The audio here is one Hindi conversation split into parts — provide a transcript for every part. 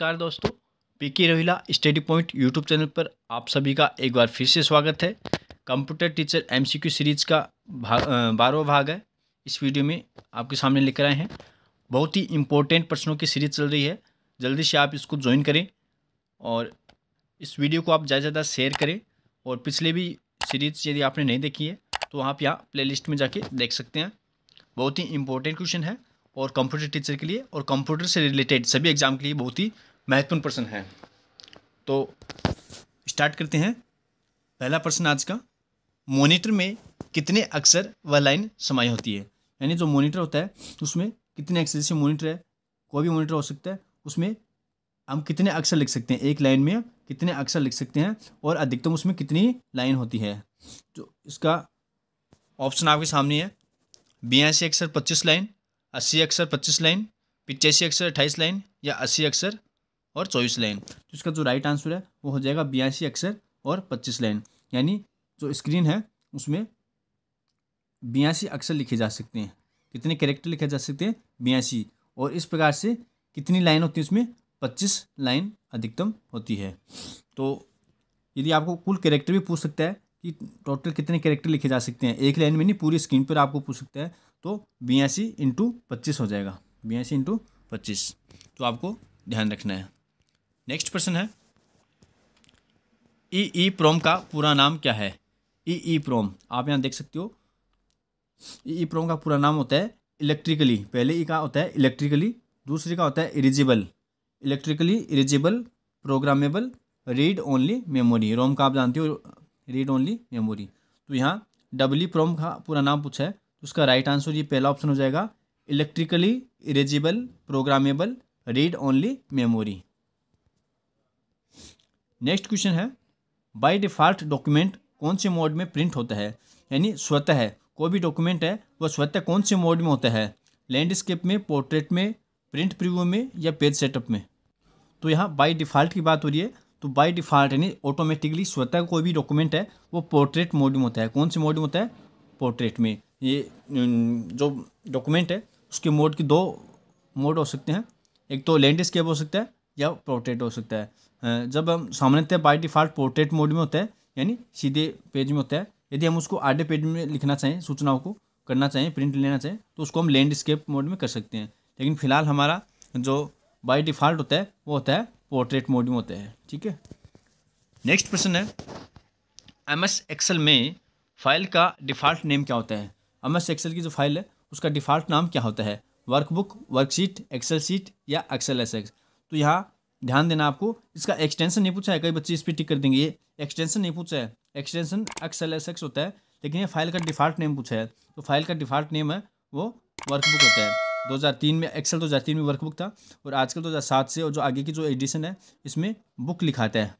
नमस्कार दोस्तों PK Rohila study point YouTube channel पर आप सभी का एक बार फिर से स्वागत है कंप्यूटर टीचर एमसीक्यू सीरीज का भाग बारहवा भाग है इस वीडियो में आपके सामने लेकर आए हैं बहुत ही इंपॉर्टेंट प्रश्नों की सीरीज चल रही है जल्दी से आप इसको ज्वाइन करें और इस वीडियो को आप ज़्यादा ज़्यादा शेयर करें और पिछले भी सीरीज यदि आपने नहीं देखी है तो आप यहाँ प्ले में जाके देख सकते हैं बहुत ही इंपॉर्टेंट क्वेश्चन है और कंप्यूटर टीचर के लिए और कंप्यूटर से रिलेटेड सभी एग्जाम के लिए बहुत ही महत्वपूर्ण प्रश्न है तो स्टार्ट करते हैं पहला प्रश्न आज का मॉनिटर में कितने अक्षर व लाइन समाई होती है यानी जो मॉनिटर होता है उसमें कितने अक्षर जैसे मॉनिटर है कोई भी मॉनिटर हो सकता है उसमें हम कितने अक्षर लिख सकते हैं एक लाइन में कितने अक्षर लिख सकते हैं और अधिकतम उसमें कितनी लाइन होती है तो इसका ऑप्शन आपके सामने है बयासी अक्षर पच्चीस लाइन अस्सी अक्षर पच्चीस लाइन पिचासी अक्षर अट्ठाईस लाइन या अस्सी अक्षर और चौबीस लाइन तो इसका जो राइट आंसर है वो हो जाएगा बयासी अक्षर और पच्चीस लाइन यानी जो स्क्रीन है उसमें बयासी अक्षर लिखे जा सकते हैं कितने कैरेक्टर लिखे जा सकते हैं बयासी और इस प्रकार से कितनी लाइन होती है उसमें पच्चीस लाइन अधिकतम होती है तो यदि आपको कुल कैरेक्टर भी पूछ सकता है कि टोटल कितने कैरेक्टर लिखे जा सकते हैं एक लाइन में नहीं पूरी स्क्रीन पर आपको पूछ सकता है तो बयासी इंटू पच्चीस हो जाएगा बयासी इंटू पच्चीस तो आपको ध्यान रखना है नेक्स्ट प्रश्न है ई ई प्रोम का पूरा नाम क्या है ई ई प्रोम आप यहाँ देख सकते हो ई ई प्रोम का पूरा नाम होता है इलेक्ट्रिकली पहले ई e का होता है इलेक्ट्रिकली दूसरी का होता है erasable electrically erasable programmable read only memory ROM का आप जानते हो रीड ओनली मेमोरी तो यहाँ डबली प्रोम e का पूरा नाम पूछा है तो उसका राइट आंसर ये पहला ऑप्शन हो जाएगा electrically erasable programmable read only memory next question है बाय डिफ़ॉल्ट डॉक्यूमेंट कौन से मोड में प्रिंट होता है यानी स्वतः है कोई भी डॉक्यूमेंट है वह स्वतः कौन से मोड में होता है लैंडस्केप में पोर्ट्रेट में प्रिंट प्रिव्यू में या पेज सेटअप में तो यहाँ बाय डिफ़ॉल्ट की बात हो रही है तो बाय डिफ़ॉल्ट यानी ऑटोमेटिकली स्वतः कोई भी डॉक्यूमेंट है वो पोर्ट्रेट मोड में होता है कौन से मोड में होता है पोर्ट्रेट में ये जो डॉक्यूमेंट है उसके मोड के दो मोड हो सकते हैं एक तो लैंडस्केप हो सकता है या पोर्ट्रेट हो सकता है जब हम सामान्यतः बाई डिफ़ॉल्ट पोर्ट्रेट मोड में होता है यानी सीधे पेज में होता है यदि हम उसको आधे पेज में लिखना चाहें सूचनाओं को करना चाहें प्रिंट लेना चाहें तो उसको हम लैंडस्केप मोड में कर सकते हैं लेकिन फिलहाल हमारा जो बाई डिफ़ॉल्ट होता है वो होता है पोर्ट्रेट मोड में होता है ठीक है नेक्स्ट प्रश्न है एम एस एक्सेल में फाइल का डिफ़ॉल्ट नेम क्या होता है एम एस एक्सेल की जो फाइल है उसका डिफ़ॉल्ट नाम क्या होता है वर्कबुक वर्कशीट एक्सेल शीट या एक्सेल एस एक्स तो यहाँ ध्यान देना आपको इसका एक्सटेंशन नहीं पूछा है कई बच्चे इस पर टिक कर देंगे ये एक्सटेंशन नहीं पूछा है extension X L S X होता है लेकिन ये फाइल का डिफॉल्ट नेम पूछा है तो फाइल का डिफॉल्ट नेम है वो वर्कबुक होता है 2003 में एक्सेल 2003 में वर्कबुक था और आजकल 2007 से और जो आगे की जो एडिशन है इसमें बुक लिखाता है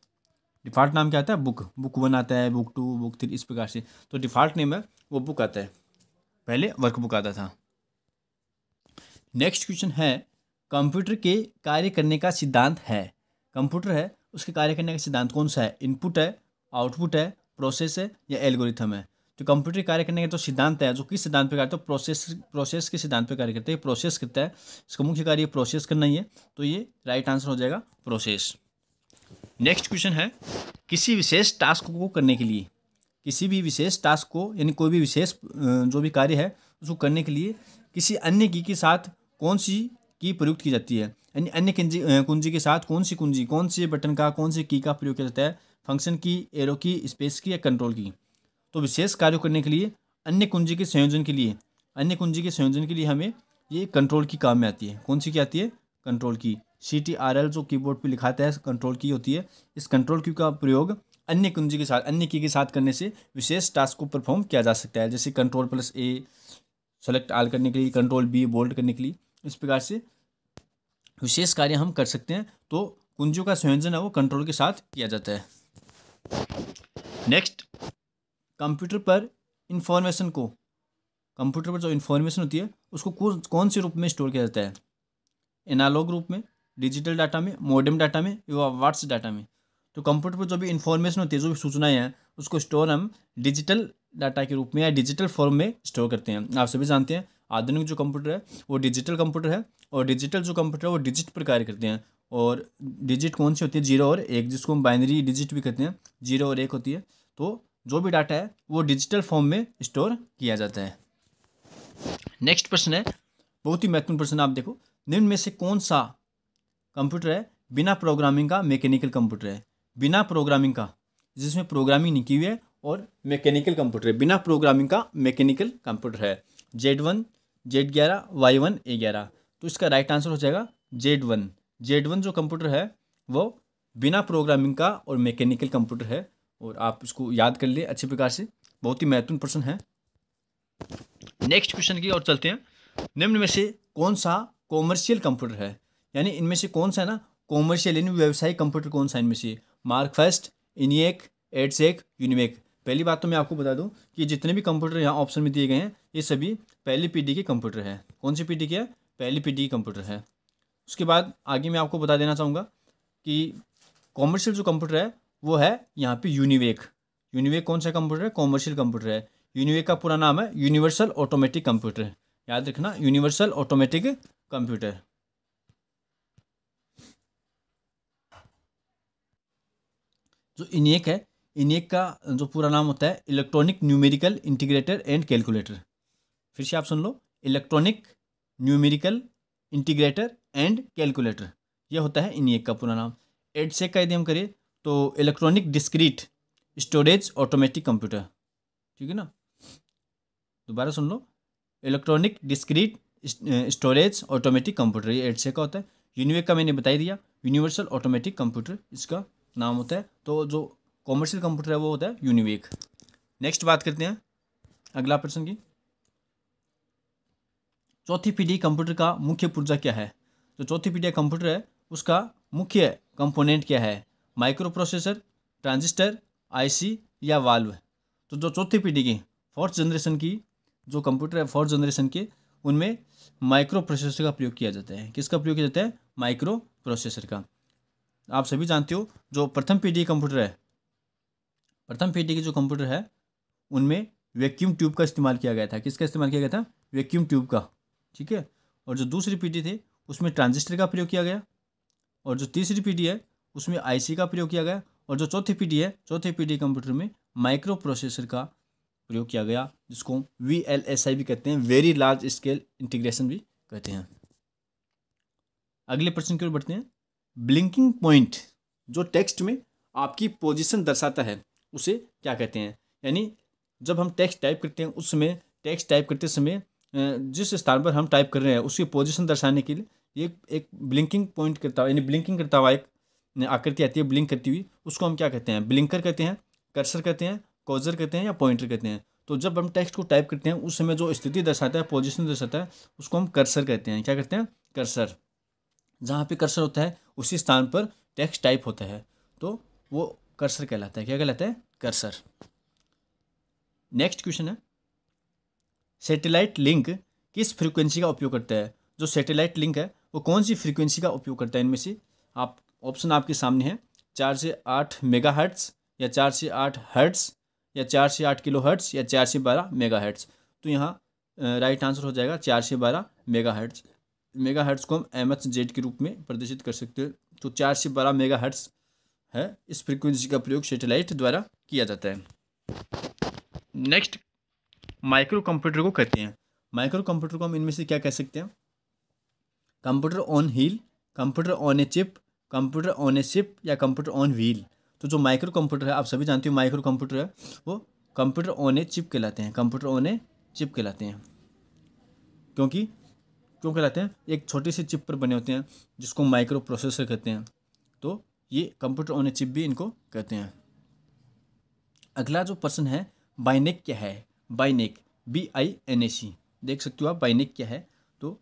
डिफ़ॉल्ट नाम क्या आता है बुक बुक वन आता है बुक टू बुक थ्री इस प्रकार से तो डिफ़ॉल्ट नेम है वो बुक आता है पहले वर्कबुक आता था नेक्स्ट क्वेश्चन है कंप्यूटर के कार्य करने का सिद्धांत है कंप्यूटर है उसके कार्य करने का सिद्धांत कौन सा है इनपुट है आउटपुट है प्रोसेस है या एल्गोरिथम है तो कंप्यूटर कार्य करने का जो तो सिद्धांत है जो किस सिद्धांत पर कार्य तो प्रोसेस प्रोसेस के सिद्धांत पर कार्य करते हैं प्रोसेस करता है इसका मुख्य कार्य प्रोसेस करना ही है तो ये राइट आंसर हो जाएगा प्रोसेस नेक्स्ट क्वेश्चन है किसी विशेष टास्क को करने के लिए किसी भी विशेष टास्क को यानी कोई भी विशेष जो भी कार्य है उसको करने के लिए किसी अन्य की के साथ कौन सी की प्रयुक्त की जाती है यानी अन्य कुंजी कुंजी के साथ कौन सी कुंजी कौन से बटन का कौन से की का प्रयोग किया जाता है फंक्शन की एरो की स्पेस की या कंट्रोल की तो विशेष कार्य करने के लिए अन्य कुंजी के संयोजन के लिए अन्य कुंजी के संयोजन के लिए हमें ये कंट्रोल की काम में आती है कौन सी की आती है कंट्रोल की सी टी आर एल जो कीबोर्ड पे लिखाता है कंट्रोल की होती है इस कंट्रोल की का प्रयोग अन्य कुंजी के साथ अन्य की के साथ करने से विशेष टास्क को परफॉर्म किया जा सकता है जैसे control plus A select all करने के लिए कंट्रोल बी बोल्ड करने के लिए इस प्रकार से विशेष कार्य हम कर सकते हैं तो कुंजों का संयोजन है वो कंट्रोल के साथ किया जाता है नेक्स्ट कंप्यूटर पर इंफॉर्मेशन को कंप्यूटर पर जो इन्फॉर्मेशन होती है उसको कौन से रूप में स्टोर किया जाता है एनालॉग रूप में डिजिटल डाटा में मॉडर्म डाटा में या वाट्स डाटा में तो कंप्यूटर पर जो भी इन्फॉर्मेशन होती है जो भी सूचनाएं हैं उसको स्टोर हम डिजिटल डाटा के रूप में या डिजिटल फॉर्म में स्टोर करते हैं आप सभी जानते हैं आधुनिक जो कंप्यूटर है वो डिजिटल कंप्यूटर है और डिजिटल जो कंप्यूटर है वो डिजिट पर कार्य करते हैं और डिजिट कौन सी होती है जीरो और एक जिसको हम बाइनरी डिजिट भी कहते हैं जीरो और एक होती है तो जो भी डाटा है वो डिजिटल फॉर्म में स्टोर किया जाता है नेक्स्ट प्रश्न है बहुत ही महत्वपूर्ण प्रश्न आप देखो निम्न में से कौन सा कंप्यूटर है बिना प्रोग्रामिंग का मैकेनिकल कंप्यूटर है बिना प्रोग्रामिंग का जिसमें प्रोग्रामिंग नहीं की हुई है और मैकेनिकल कंप्यूटर है बिना प्रोग्रामिंग का मैकेनिकल कंप्यूटर है जेड वन जेड ग्यारह वाई वन ए ग्यारह तो इसका राइट आंसर हो जाएगा जेड वन जेड वन जो कंप्यूटर है वो बिना प्रोग्रामिंग का और मैकेनिकल कंप्यूटर है और आप इसको याद कर लिए अच्छे प्रकार से बहुत ही महत्वपूर्ण प्रश्न है नेक्स्ट क्वेश्चन की ओर चलते हैं निम्न में से कौन सा कॉमर्शियल कंप्यूटर है यानी इनमें से कौन सा है ना कॉमर्शियल यानी व्यावसायिक कंप्यूटर कौन सा इनमें से Mark first ENIAC EDSAC UNIVAC पहली बात तो मैं आपको बता दूं कि जितने भी कंप्यूटर यहाँ ऑप्शन में दिए गए हैं ये सभी पहली पीढ़ी के कंप्यूटर हैं कौन सी पीढ़ी के है पहली पीढ़ी के कंप्यूटर है उसके बाद आगे मैं आपको बता देना चाहूँगा कि कॉमर्शियल जो कंप्यूटर है वो है यहाँ पे यूनिवेक यूनिवेक कौन सा कंप्यूटर है कॉमर्शियल कंप्यूटर है यूनिवेक का पूरा नाम है यूनिवर्सल ऑटोमेटिक कंप्यूटर याद रखना यूनिवर्सल ऑटोमेटिक कंप्यूटर जो इनक e है इनेक का जो पूरा नाम होता है electronic numerical integrator and calculator फिर से आप सुन लो electronic numerical integrator and calculator यह होता है इनेक का पूरा नाम एडसेक का यदि हम करें तो electronic discrete storage automatic computer ठीक है ना दोबारा सुन लो electronic discrete storage automatic computer ये एडसेक का होता है यूनिवेक का मैंने बताई दिया यूनिवर्सल ऑटोमेटिक कंप्यूटर इसका नाम होता है तो जो कॉमर्शियल कंप्यूटर है वो होता है यूनिवेक नेक्स्ट बात करते हैं अगला प्रश्न की चौथी पीढ़ी कंप्यूटर का मुख्य पुर्जा क्या है जो तो चौथी पीढ़ी कंप्यूटर है उसका मुख्य कंपोनेंट क्या है माइक्रो प्रोसेसर ट्रांजिस्टर आईसी या वाल्व तो जो चौथी पीढ़ी की फोर्थ जनरेशन की जो कंप्यूटर है फोर्थ जनरेशन के उनमें माइक्रो प्रोसेसर का प्रयोग किया जाता है किसका प्रयोग किया जाता है माइक्रो प्रोसेसर का आप सभी जानते हो जो प्रथम पीढ़ी कंप्यूटर है प्रथम पीढ़ी के जो कंप्यूटर है उनमें वैक्यूम ट्यूब का इस्तेमाल किया गया था किसका इस्तेमाल किया गया था वैक्यूम ट्यूब का ठीक है और जो दूसरी पीढ़ी थी उसमें ट्रांजिस्टर का प्रयोग किया गया और जो तीसरी पीढ़ी है उसमें आईसी का प्रयोग किया गया और जो चौथी पीढ़ी है चौथी पीढ़ी कंप्यूटर में माइक्रो प्रोसेसर का प्रयोग किया गया जिसको वी एल एस आई भी कहते हैं वेरी लार्ज स्केल इंटीग्रेशन भी कहते हैं अगले प्रश्न की ओर बढ़ते हैं ब्लिंकिंग पॉइंट जो टेक्स्ट में आपकी पोजिशन दर्शाता है उसे क्या कहते हैं यानी जब हम टेक्स्ट टाइप करते हैं उस समय टेक्स्ट टाइप करते समय जिस स्थान पर हम टाइप कर रहे हैं उसकी पोजिशन दर्शाने के लिए ये एक ब्लिंकिंग पॉइंट करता हुआ यानी ब्लिंकिंग करता हुआ एक आकृति आती है ब्लिंक करती हुई उसको हम क्या कहते हैं ब्लिंकर कहते हैं कर्सर कहते हैं कॉजर कहते हैं या पॉइंटर कहते हैं तो जब हम टेक्स्ट को टाइप करते हैं उस समय जो स्थिति दर्शाता है पोजिशन दर्शाता है उसको हम कर्सर कहते हैं क्या कहते हैं कर्सर जहाँ पे कर्सर होता है उसी स्थान पर टेक्स्ट टाइप होता है तो वो कर्सर कहलाता है क्या कहलाता है कर्सर नेक्स्ट क्वेश्चन है सैटेलाइट लिंक किस फ्रीक्वेंसी का उपयोग करता है जो सैटेलाइट लिंक है वो कौन सी फ्रीक्वेंसी का उपयोग करता है इनमें से आप ऑप्शन आपके सामने है चार से आठ मेगा हर्ट्स या चार से आठ हर्ट्स या चार से आठ किलो हर्ट्स या चार से बारह मेगा हर्ट्स तो यहाँ राइट आंसर हो जाएगा चार से बारह मेगा हर्ट्स मेगा हर्ट्स को हम एम एच जेड के रूप में प्रदर्शित कर सकते हैं तो चार से बारह मेगा हर्ट्स है इस फ्रीक्वेंसी का प्रयोग सेटेलाइट द्वारा किया जाता है नेक्स्ट माइक्रो कंप्यूटर को कहते हैं माइक्रो कंप्यूटर को हम इनमें से क्या कह सकते हैं computer on heel computer on a chip computer on a chip या कंप्यूटर ऑन व्हील तो जो माइक्रो कंप्यूटर है आप सभी जानते हो माइक्रो कंप्यूटर है वो कंप्यूटर ऑन ए चिप कहलाते हैं कंप्यूटर ऑन ए चिप कहलाते हैं क्योंकि क्यों कहलाते हैं एक छोटी सी चिप पर बने होते हैं जिसको माइक्रो प्रोसेसर कहते हैं तो ये कंप्यूटर ऑन ए चिप भी इनको कहते हैं अगला जो प्रश्न है बाइनेक क्या है बाइनेक बी आई एन ए सी देख सकते हो आप बाइनेक क्या है तो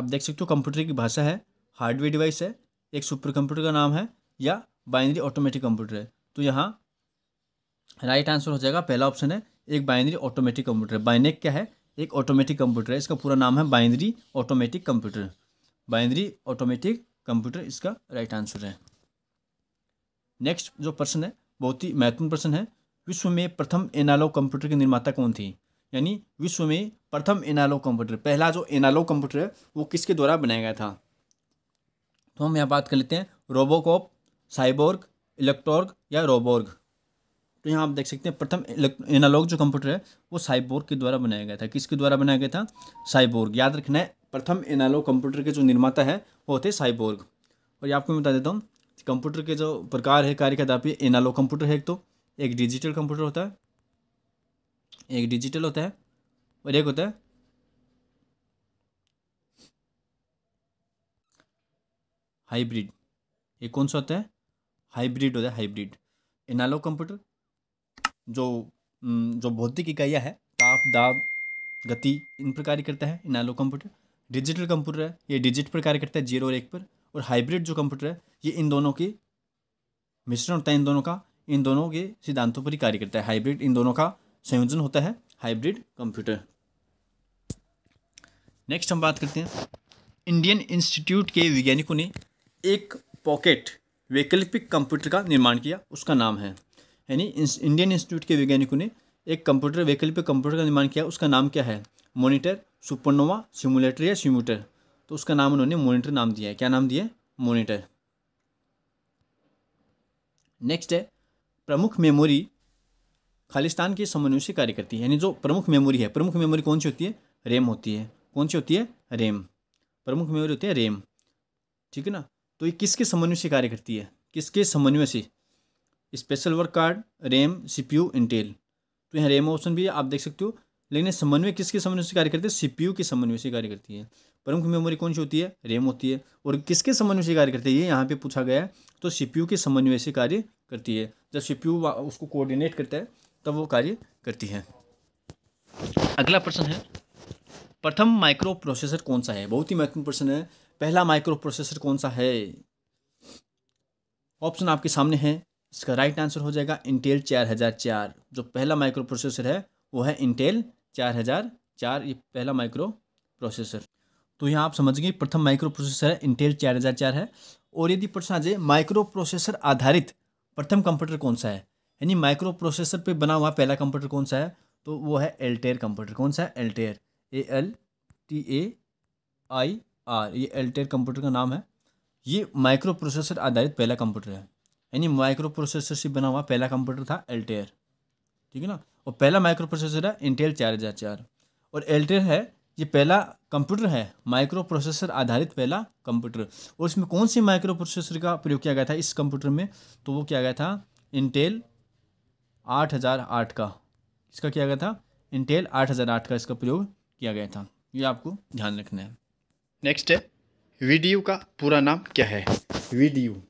आप देख सकते हो कंप्यूटर की भाषा है हार्डवेयर डिवाइस है एक सुपर कंप्यूटर का नाम है या बाइनरी ऑटोमेटिक कंप्यूटर है तो यहाँ राइट आंसर हो जाएगा पहला ऑप्शन है एक बाइनरी ऑटोमेटिक कंप्यूटर बाइनेक क्या है एक ऑटोमेटिक कंप्यूटर है इसका पूरा नाम है binary automatic computer binary automatic computer इसका राइट आंसर है नेक्स्ट जो प्रश्न है बहुत ही महत्वपूर्ण प्रश्न है विश्व में प्रथम एनालॉग कंप्यूटर की निर्माता कौन थी यानी विश्व में प्रथम एनालॉग कंप्यूटर पहला जो एनालॉग कंप्यूटर है वो किसके द्वारा बनाया गया था तो हम यहाँ बात कर लेते हैं रोबोकॉप साइबोर्ग इलेक्ट्रॉर्ग या रोबोर्ग तो यहाँ आप देख सकते हैं प्रथम एनालॉग जो कंप्यूटर है वो साइबोर्ग के द्वारा बनाया गया था किसके द्वारा बनाया गया था साइबोर्ग याद रखना है प्रथम एनालॉग कंप्यूटर के जो निर्माता है वो थे साइबोर्ग और ये आपको मैं बता देता हूँ कंप्यूटर के जो प्रकार है कार्य का दापी एनालॉग कंप्यूटर है एक तो एक डिजिटल कंप्यूटर होता है एक डिजिटल होता है और एक होता है हाइब्रिड ये कौन सा होता है हाइब्रिड होता है हाइब्रिड एनालॉग कंप्यूटर जो जो भौतिक इकाइयाँ है ताप दाब गति इन प्रकार करता है एनालॉग कंप्यूटर डिजिटल कंप्यूटर है ये डिजिट पर कार्य करता है जीरो और एक पर और हाइब्रिड जो कंप्यूटर है ये इन दोनों के मिश्रण होता है इन दोनों का इन दोनों के सिद्धांतों पर ही कार्य करता है हाइब्रिड इन दोनों का संयोजन होता है हाइब्रिड कंप्यूटर नेक्स्ट हम बात करते हैं इंडियन इंस्टीट्यूट के वैज्ञानिकों ने एक पॉकेट वैकल्पिक कंप्यूटर का निर्माण किया उसका नाम है यानी इंडियन इंस्टीट्यूट के वैज्ञानिकों ने एक कंप्यूटर वैकल्पिक कंप्यूटर का निर्माण किया उसका नाम क्या है मोनिटर सुपरनोवा सिमुलेटर या सिम्यूटर तो उसका नाम उन्होंने मोनिटर नाम दिया है क्या नाम दिया है मोनिटर नेक्स्ट है प्रमुख मेमोरी खालिस्तान के समन्वय से कार्य करती है यानी जो प्रमुख मेमोरी है प्रमुख मेमोरी कौन सी होती है रेम होती है कौन सी होती है रेम प्रमुख मेमोरी होती है रेम ठीक है ना तो ये किसके समन्वय से कार्य करती है किसके समन्वय से special work card RAM CPU Intel तो यहाँ रेम ऑप्शन भी आप देख सकते हो लेकिन समन्वय किसके समन्वय से कार्य करती है सीपीयू के समन्वय से कार्य करती है प्रमुख मेमोरी कौन सी होती है रैम होती है और किसके समन्वय से कार्य करती है ये यहाँ पे पूछा गया है तो सीपीयू के समन्वय से कार्य करती है जब सीपीयू उसको कोऑर्डिनेट करता है तब वो कार्य करती है अगला प्रश्न है प्रथम माइक्रो प्रोसेसर कौन सा है बहुत ही महत्वपूर्ण प्रश्न है पहला माइक्रो प्रोसेसर कौन सा है ऑप्शन आपके सामने है इसका राइट आंसर हो जाएगा इंटेल चार हजार चार जो पहला माइक्रो प्रोसेसर है वो है इंटेल चार हज़ार चार ये पहला माइक्रो प्रोसेसर तो यहाँ आप समझ गए प्रथम माइक्रो प्रोसेसर है इंटेल चार हज़ार चार है और यदि प्रश्न आ जाए माइक्रो प्रोसेसर आधारित प्रथम कंप्यूटर कौन सा है यानी माइक्रो प्रोसेसर पर बना हुआ पहला कंप्यूटर कौन सा है तो वो है एल्टेयर कंप्यूटर कौन सा है Altair A L T A I R ये एल्टेयर कंप्यूटर का नाम है ये माइक्रो प्रोसेसर आधारित पहला कंप्यूटर है यानी माइक्रो प्रोसेसर से बना हुआ पहला कंप्यूटर था एल्टेयर ठीक है ना और पहला माइक्रो प्रोसेसर है इंटेल चार हज़ार चार और एल्टेल है ये पहला कंप्यूटर है माइक्रो प्रोसेसर आधारित पहला कंप्यूटर और इसमें कौन सी माइक्रो प्रोसेसर का प्रयोग किया गया था इस कंप्यूटर में तो वो किया गया था इंटेल आठ हज़ार आठ का इसका किया गया था इंटेल आठ हज़ार आठ का इसका प्रयोग किया गया था ये आपको ध्यान रखना है नेक्स्ट है वीडियो का पूरा नाम क्या है video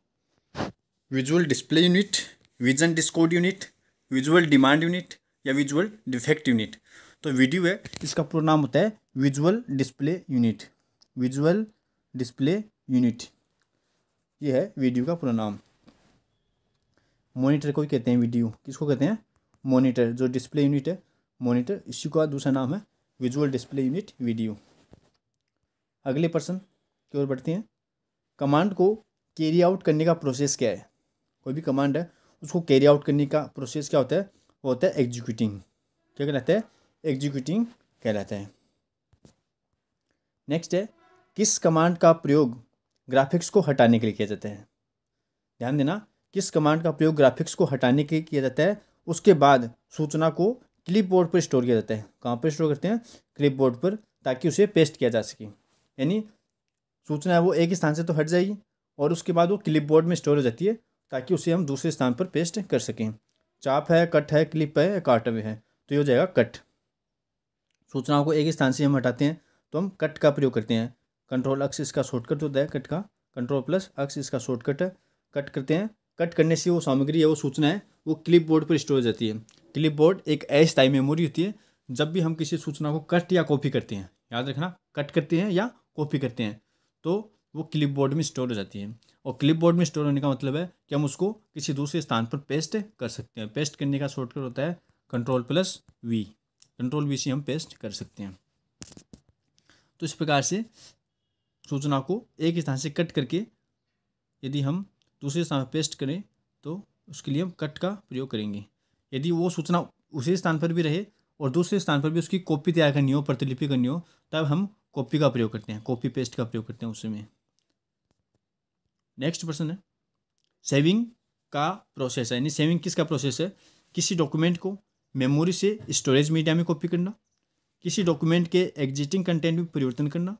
visual display unit vision discord unit visual demand unit या विजुअल डिफेक्ट यूनिट तो वीडियो है इसका पूरा नाम होता है visual display unit visual display unit ये है वीडियो का पूरा नाम मॉनिटर को ही कहते हैं वीडियो किसको कहते हैं मॉनिटर जो डिस्प्ले यूनिट है मॉनिटर इसी का दूसरा नाम है विजुअल डिस्प्ले यूनिट वीडियो अगले पर्सन की ओर बढ़ते हैं कमांड को कैरी आउट करने का प्रोसेस क्या है कोई भी कमांड है उसको कैरी आउट करने का प्रोसेस क्या होता है वो होता है एग्जीक्यूटिंग क्या कहलाता है एग्जीक्यूटिंग कहलाता है नेक्स्ट है किस कमांड का प्रयोग ग्राफिक्स को हटाने के लिए किया जाता है ध्यान देना किस कमांड का प्रयोग ग्राफिक्स को हटाने के लिए किया जाता है उसके बाद सूचना को क्लिप बोर्ड पर स्टोर किया जाता है कहाँ पर स्टोर करते हैं क्लिप बोर्ड पर ताकि उसे पेस्ट किया जा सके यानी सूचना है वो एक स्थान से तो हट जाएगी और उसके बाद वो क्लिप बोर्ड में स्टोर हो जाती है ताकि उसे हम दूसरे स्थान पर पेस्ट कर सकें चाप है कट है क्लिप है काट में है तो ये हो जाएगा कट सूचनाओं को एक स्थान से हम हटाते हैं तो हम कट का प्रयोग करते हैं कंट्रोल अक्स इसका शॉर्टकट होता है कट का कंट्रोल प्लस अक्स इसका शॉर्टकट है कट करते हैं कट करने से वो सामग्री है वो सूचना है वो क्लिप बोर्ड पर स्टोर हो जाती है क्लिप बोर्ड एक अस्थायी मेमोरी होती है जब भी हम किसी सूचना को कट या कॉपी करते हैं याद रखना कट करते हैं या कॉपी करते हैं तो वो क्लिप में स्टोर हो जाती है और क्लिप में स्टोर होने का मतलब है कि हम उसको किसी दूसरे स्थान पर पेस्ट कर सकते हैं पेस्ट करने का शॉर्टकट होता है control plus V control V से हम पेस्ट कर सकते हैं तो इस प्रकार से सूचना को एक स्थान से कट करके यदि हम दूसरे स्थान पर पेस्ट करें तो उसके लिए हम कट का प्रयोग करेंगे यदि वो सूचना उसी स्थान पर भी रहे और दूसरे स्थान पर भी उसकी कॉपी तैयार करनी हो प्रतिलिपि करनी हो तब हम कॉपी का प्रयोग करते हैं कॉपी पेस्ट का प्रयोग करते हैं उसमें नेक्स्ट प्रश्न है सेविंग का प्रोसेस है यानी सेविंग किसका प्रोसेस है किसी डॉक्यूमेंट को मेमोरी से स्टोरेज मीडिया में कॉपी करना किसी डॉक्यूमेंट के एग्जिटिंग कंटेंट में परिवर्तन करना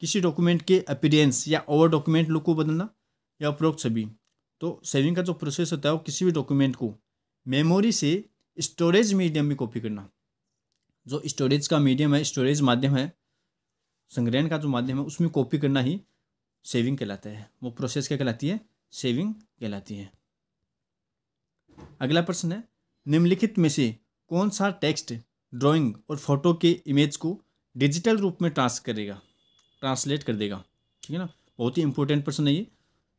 किसी डॉक्यूमेंट के अपीरेंस या ओवर डॉक्यूमेंट लुक को बदलना या उपरोक्त सभी तो सेविंग का जो प्रोसेस होता है वो किसी भी डॉक्यूमेंट को मेमोरी से स्टोरेज मीडियम में कॉपी करना जो स्टोरेज का मीडियम है स्टोरेज माध्यम है संग्रहण का जो माध्यम है उसमें कॉपी करना ही सेविंग कहलाता है वो प्रोसेस क्या कहलाती है सेविंग कहलाती है अगला प्रश्न है निम्नलिखित में से कौन सा टेक्स्ट ड्राइंग और फोटो के इमेज को डिजिटल रूप में ट्रांस करेगा ट्रांसलेट कर देगा ठीक है ना बहुत ही इंपॉर्टेंट प्रश्न है ये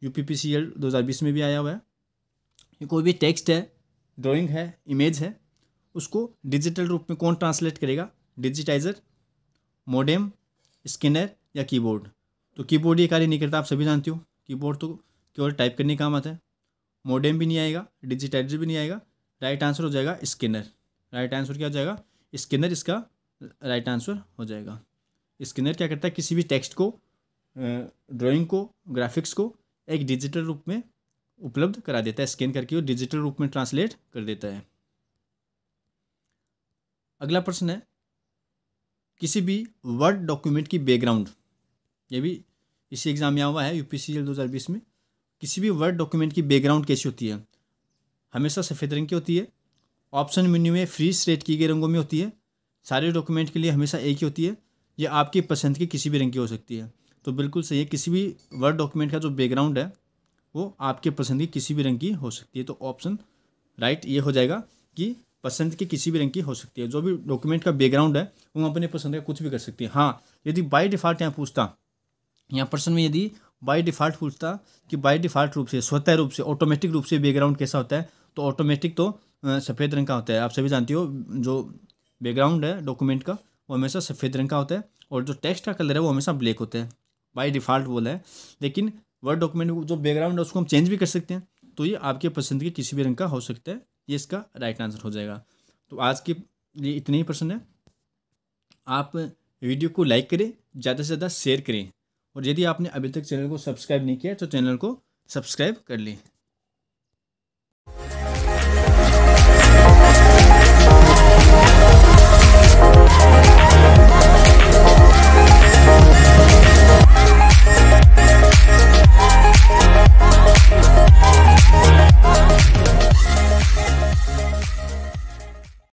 U P P C L दो हज़ार बीस में भी आया हुआ है कोई भी टेक्स्ट है ड्राइंग है इमेज है उसको डिजिटल रूप में कौन ट्रांसलेट करेगा डिजिटाइज़र मोडेम स्कैनर या कीबोर्ड तो कीबोर्ड ये कार्य नहीं करता आप सभी जानते हो कीबोर्ड तो केवल टाइप करने काम आता है मोडेम भी नहीं आएगा डिजिटाइजर भी नहीं आएगा राइट आंसर हो जाएगा स्किनर राइट आंसर क्या हो जाएगा स्कैनर इसका राइट आंसर हो जाएगा स्कैनर क्या करता है किसी भी टेक्स्ट को ड्राइंग को ग्राफिक्स को एक डिजिटल रूप में उपलब्ध करा देता है स्कैन करके वो डिजिटल रूप में ट्रांसलेट कर देता है अगला प्रश्न है किसी भी वर्ड डॉक्यूमेंट की बैकग्राउंड ये भी इसी एग्ज़ाम में हुआ है यू पी सी एल दो हज़ार बीस में किसी भी वर्ड डॉक्यूमेंट की बैकग्राउंड कैसी होती है हमेशा सफ़ेद रंग की होती है ऑप्शन मेन्यू में फ्री स्ट्रेट की गई रंगों में होती है सारे डॉक्यूमेंट के लिए हमेशा एक ही होती है ये आपकी पसंद की किसी भी रंग की हो सकती है तो बिल्कुल सही है किसी भी वर्ड डॉक्यूमेंट का जो बैकग्राउंड है वो आपके पसंद की किसी भी रंग की हो सकती है तो ऑप्शन राइट ये हो जाएगा कि पसंद की किसी भी रंग की हो सकती है जो भी डॉक्यूमेंट का बैकग्राउंड है वो अपने पसंद का कुछ भी कर सकती है हाँ यदि बाई डिफ़ॉल्ट यहाँ पूछता यहाँ प्रश्न में यदि बाय डिफ़ॉल्ट पूछता कि बाय डिफ़ॉल्ट रूप से स्वतः रूप से ऑटोमेटिक रूप से बैकग्राउंड कैसा होता है तो ऑटोमेटिक तो सफ़ेद रंग का होता है आप सभी जानती हो जो बैकग्राउंड है डॉक्यूमेंट का वो हमेशा सफ़ेद रंग का होता है और जो टेक्स्ट का कलर है वो हमेशा ब्लैक होता है बाय डिफ़ॉल्ट बोला है लेकिन वर्ड डॉक्यूमेंट जो बैकग्राउंड है उसको हम चेंज भी कर सकते हैं तो ये आपके पसंद के किसी भी रंग का हो सकता है ये इसका राइट आंसर हो जाएगा तो आज के लिए इतने ही प्रश्न है आप वीडियो को लाइक करें ज़्यादा से ज़्यादा शेयर करें और यदि आपने अभी तक चैनल को सब्सक्राइब नहीं किया तो चैनल को सब्सक्राइब कर लें